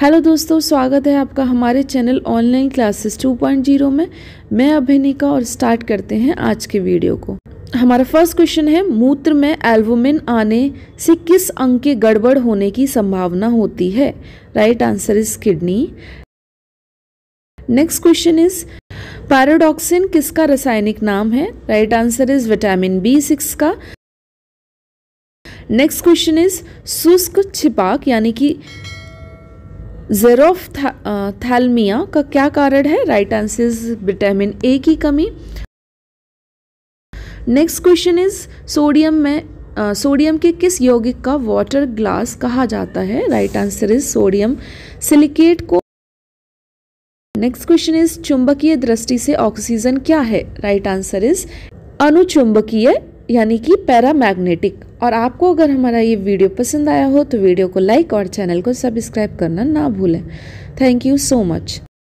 hello दोस्तों स्वागत है आपका हमारे चैनल ऑनलाइन क्लासेस 2.0 में मैं अभिनिका और स्टार्ट करते हैं आज के वीडियो को हमारा फर्स्ट क्वेश्चन है मूत्र में एल्बुमिन आने से किस अंग के गड़बड़ होने की संभावना होती है right answer is kidney next question is pyridoxine किसका रासायनिक नाम है right answer is vitamin B six का नेक्स्ट क्वेश्चन इज शुष्क छिपाक यानी कि थैलमिया था, का क्या कारण है right answer is vitamin A की कमी नेक्स्ट क्वेश्चन इज सोडियम में सोडियम के किस यौगिक का वाटर ग्लास कहा जाता है right answer is sodium silicate को नेक्स्ट क्वेश्चन इज चुंबकीय दृष्टि से ऑक्सीजन क्या है राइट आंसर इज अनुचुंबकीय यानी कि पैरामैग्नेटिक और आपको अगर हमारा ये वीडियो पसंद आया हो तो वीडियो को लाइक और चैनल को सब्सक्राइब करना ना भूलें थैंक यू सो मच